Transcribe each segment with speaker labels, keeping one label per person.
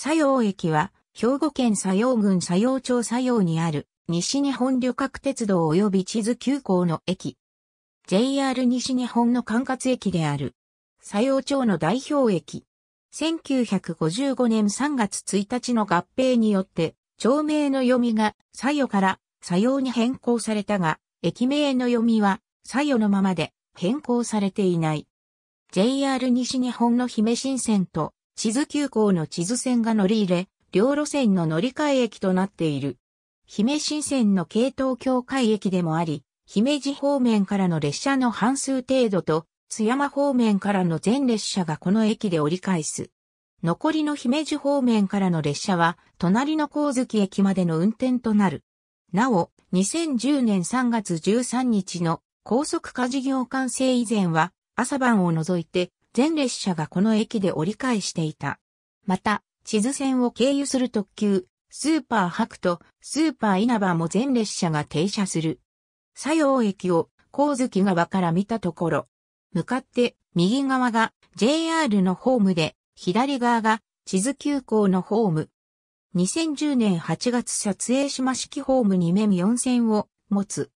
Speaker 1: 佐用駅は、兵庫県佐用郡佐用町佐用にある、西日本旅客鉄道及び地図急行の駅。JR 西日本の管轄駅である。佐用町の代表駅。1955年3月1日の合併によって、町名の読みが佐用から佐用に変更されたが、駅名の読みは佐用のままで変更されていない。JR 西日本の姫新線と地図急行の地図線が乗り入れ、両路線の乗り換え駅となっている。姫新線の系統境界駅でもあり、姫路方面からの列車の半数程度と、津山方面からの全列車がこの駅で折り返す。残りの姫路方面からの列車は、隣の光月駅までの運転となる。なお、2010年3月13日の高速化事業完成以前は、朝晩を除いて全列車がこの駅で折り返していた。また、地図線を経由する特急、スーパーハクとスーパー稲葉も全列車が停車する。作用駅を光月側から見たところ、向かって右側が JR のホームで、左側が地図急行のホーム。2010年8月撮影島式ホームにメミ4線を持つ。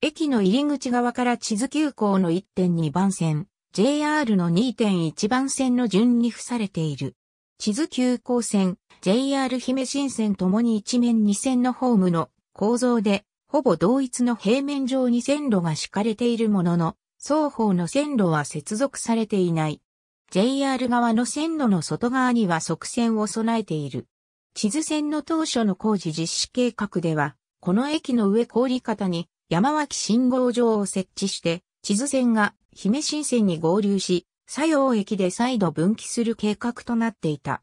Speaker 1: 駅の入り口側から地図急行の1.2番線、JR の2.1番線の順に付されている。地図急行線、JR 姫新線ともに一面二線のホームの構造で、ほぼ同一の平面上に線路が敷かれているものの、双方の線路は接続されていない。JR 側の線路の外側には側線を備えている。地図線の当初の工事実施計画では、この駅の上氷方に山脇信号場を設置して、地図線が姫新線に合流し、作用駅で再度分岐する計画となっていた。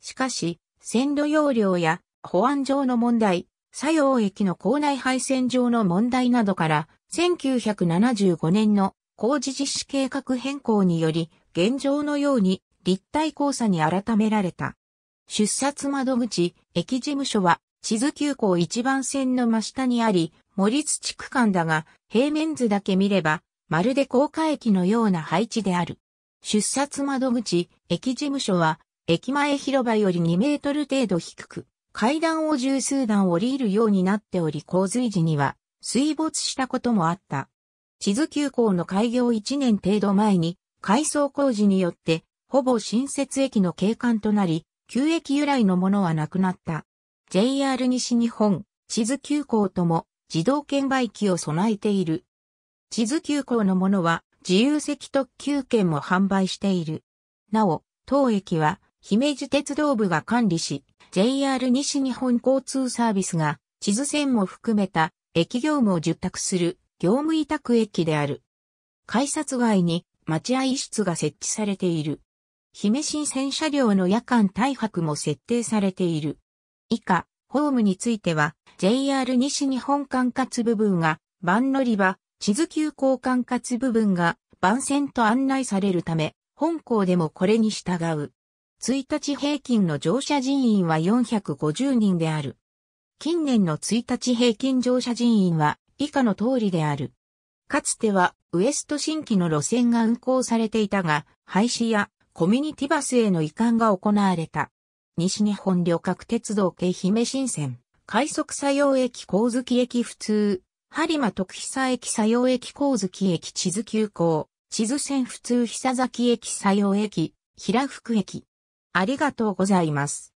Speaker 1: しかし、線路容量や保安上の問題、作用駅の構内配線上の問題などから、1975年の工事実施計画変更により、現状のように立体交差に改められた。出札窓口、駅事務所は、地図急行一番線の真下にあり、森津地区間だが、平面図だけ見れば、まるで高架駅のような配置である。出札窓口、駅事務所は、駅前広場より2メートル程度低く、階段を十数段降りるようになっており洪水時には水没したこともあった。地図急行の開業1年程度前に改装工事によってほぼ新設駅の景観となり、旧駅由来のものはなくなった。JR 西日本、地図急行とも自動券売機を備えている。地図急行のものは自由席特急券も販売している。なお、当駅は姫路鉄道部が管理し、JR 西日本交通サービスが地図線も含めた駅業務を受託する業務委託駅である。改札外に待合室が設置されている。姫新線車両の夜間退泊も設定されている。以下、ホームについては JR 西日本管轄部分が番乗り場、地図急行管轄部分が番線と案内されるため、本校でもこれに従う。1日平均の乗車人員は450人である。近年の1日平均乗車人員は以下の通りである。かつてはウエスト新規の路線が運行されていたが、廃止やコミュニティバスへの移管が行われた。西日本旅客鉄道系姫新線、快速作用駅光月駅普通、播磨徳久駅佐用駅神月駅地図急行、地図線普通久崎駅佐用駅、平福駅。ありがとうございます。